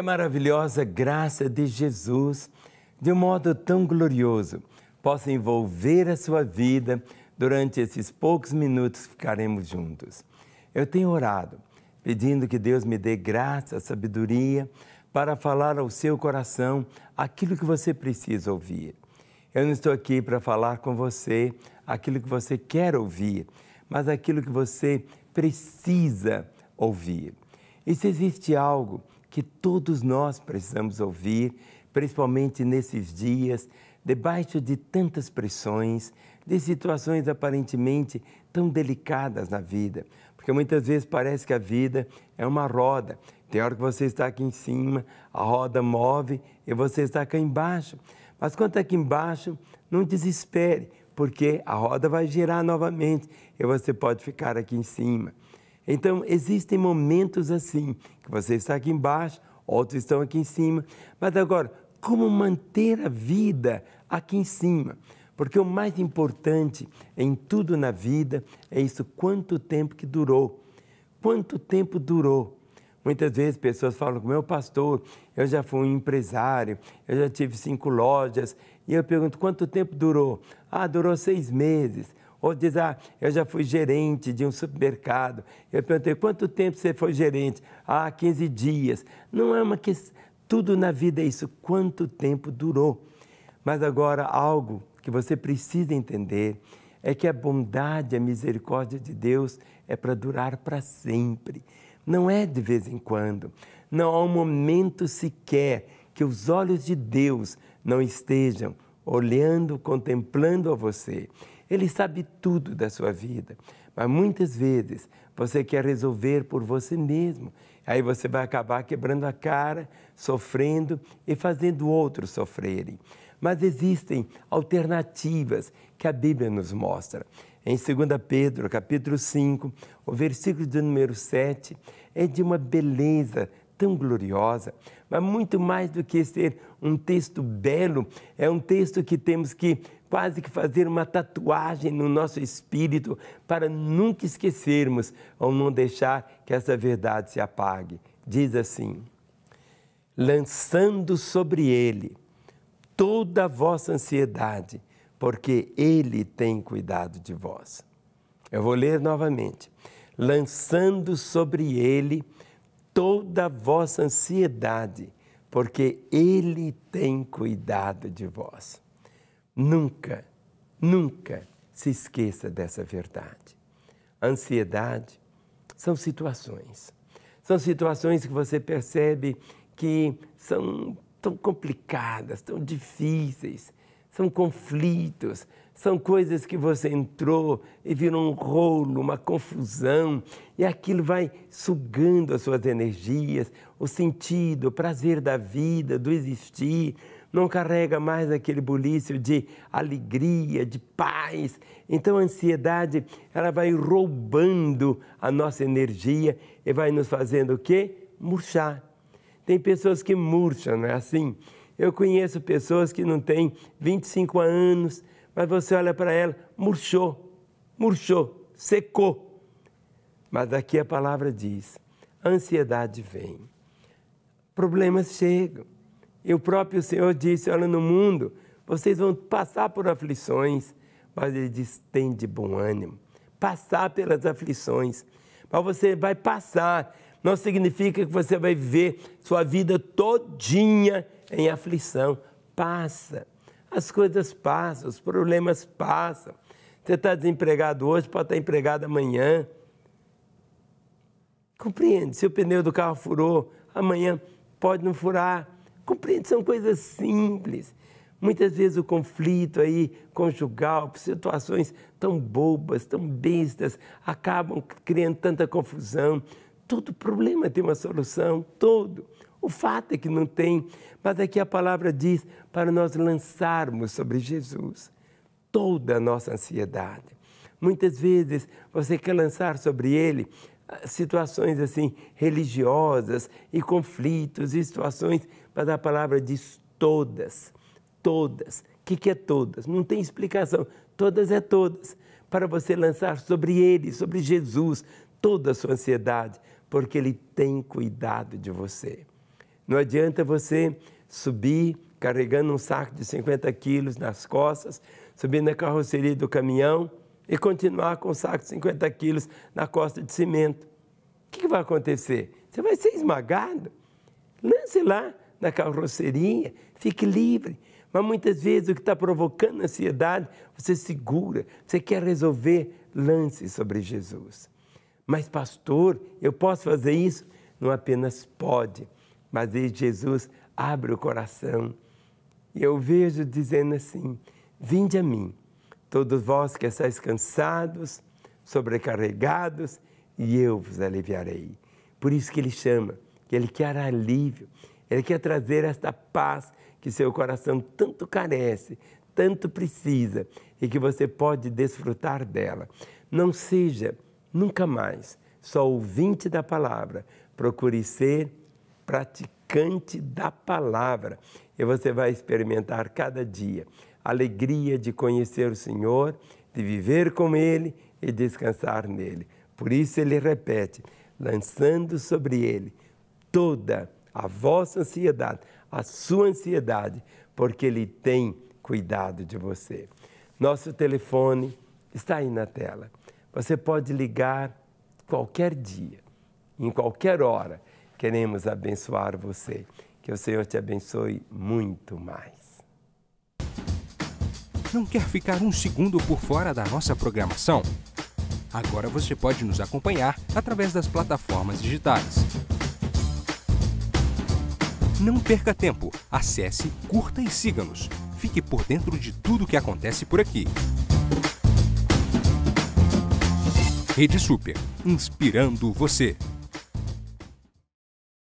que a maravilhosa graça de Jesus, de um modo tão glorioso, possa envolver a sua vida durante esses poucos minutos que ficaremos juntos. Eu tenho orado, pedindo que Deus me dê graça, sabedoria, para falar ao seu coração aquilo que você precisa ouvir. Eu não estou aqui para falar com você aquilo que você quer ouvir, mas aquilo que você precisa ouvir. E se existe algo que todos nós precisamos ouvir, principalmente nesses dias, debaixo de tantas pressões, de situações aparentemente tão delicadas na vida. Porque muitas vezes parece que a vida é uma roda. Tem hora que você está aqui em cima, a roda move e você está aqui embaixo. Mas quando está aqui embaixo, não desespere, porque a roda vai girar novamente e você pode ficar aqui em cima. Então, existem momentos assim, que você está aqui embaixo, outros estão aqui em cima. Mas agora, como manter a vida aqui em cima? Porque o mais importante em tudo na vida é isso, quanto tempo que durou. Quanto tempo durou? Muitas vezes pessoas falam, meu pastor, eu já fui um empresário, eu já tive cinco lojas. E eu pergunto, quanto tempo durou? Ah, durou seis meses. Ou diz, ah, eu já fui gerente de um supermercado. Eu perguntei, quanto tempo você foi gerente? Ah, 15 dias. Não é uma questão. Tudo na vida é isso, quanto tempo durou. Mas agora, algo que você precisa entender é que a bondade, a misericórdia de Deus é para durar para sempre. Não é de vez em quando. Não há um momento sequer que os olhos de Deus não estejam olhando, contemplando a você. Ele sabe tudo da sua vida. Mas muitas vezes você quer resolver por você mesmo. Aí você vai acabar quebrando a cara, sofrendo e fazendo outros sofrerem. Mas existem alternativas que a Bíblia nos mostra. Em 2 Pedro, capítulo 5, o versículo de número 7 é de uma beleza tão gloriosa, mas muito mais do que ser um texto belo, é um texto que temos que quase que fazer uma tatuagem no nosso espírito para nunca esquecermos ou não deixar que essa verdade se apague. Diz assim: lançando sobre ele toda a vossa ansiedade, porque ele tem cuidado de vós. Eu vou ler novamente. Lançando sobre ele toda vossa ansiedade, porque Ele tem cuidado de vós. Nunca, nunca se esqueça dessa verdade. Ansiedade são situações. São situações que você percebe que são tão complicadas, tão difíceis, são conflitos, são coisas que você entrou e virou um rolo, uma confusão, e aquilo vai sugando as suas energias, o sentido, o prazer da vida, do existir. Não carrega mais aquele bulício de alegria, de paz. Então a ansiedade, ela vai roubando a nossa energia e vai nos fazendo o quê? Murchar. Tem pessoas que murcham, não é assim? Eu conheço pessoas que não têm 25 anos, mas você olha para ela, murchou, murchou, secou. Mas aqui a palavra diz: ansiedade vem, problemas chegam. E o próprio Senhor disse: Olha, no mundo vocês vão passar por aflições, mas Ele diz: tem de bom ânimo, passar pelas aflições. Mas você vai passar, não significa que você vai viver sua vida todinha em aflição. Passa. As coisas passam, os problemas passam. Você está desempregado hoje, pode estar empregado amanhã. Compreende? Se o pneu do carro furou, amanhã pode não furar. Compreende? São coisas simples. Muitas vezes o conflito aí conjugal, situações tão bobas, tão bestas, acabam criando tanta confusão. Todo problema tem uma solução, todo. O fato é que não tem, mas aqui a palavra diz para nós lançarmos sobre Jesus toda a nossa ansiedade. Muitas vezes você quer lançar sobre ele ah, situações assim religiosas e conflitos e situações, mas a palavra diz todas, todas. O que, que é todas? Não tem explicação. Todas é todas. Para você lançar sobre ele, sobre Jesus, toda a sua ansiedade, porque ele tem cuidado de você. Não adianta você subir carregando um saco de 50 quilos nas costas, subir na carroceria do caminhão e continuar com o saco de 50 quilos na costa de cimento. O que vai acontecer? Você vai ser esmagado. Lance lá na carroceria, fique livre. Mas muitas vezes o que está provocando ansiedade, você segura, você quer resolver, lance sobre Jesus. Mas, pastor, eu posso fazer isso? Não apenas pode mas aí Jesus abre o coração e eu vejo dizendo assim: Vinde a mim, todos vós que estáis cansados, sobrecarregados, e eu vos aliviarei. Por isso que ele chama, que ele quer alívio, ele quer trazer esta paz que seu coração tanto carece, tanto precisa e que você pode desfrutar dela. Não seja nunca mais só ouvinte da palavra, procure ser praticante da palavra. E você vai experimentar cada dia a alegria de conhecer o Senhor, de viver com Ele e descansar nele. Por isso ele repete: lançando sobre ele toda a vossa ansiedade, a sua ansiedade, porque ele tem cuidado de você. Nosso telefone está aí na tela. Você pode ligar qualquer dia, em qualquer hora queremos abençoar você. Que o Senhor te abençoe muito mais. Não quer ficar um segundo por fora da nossa programação? Agora você pode nos acompanhar através das plataformas digitais. Não perca tempo, acesse, curta e siga-nos. Fique por dentro de tudo o que acontece por aqui. Rede Super, inspirando você.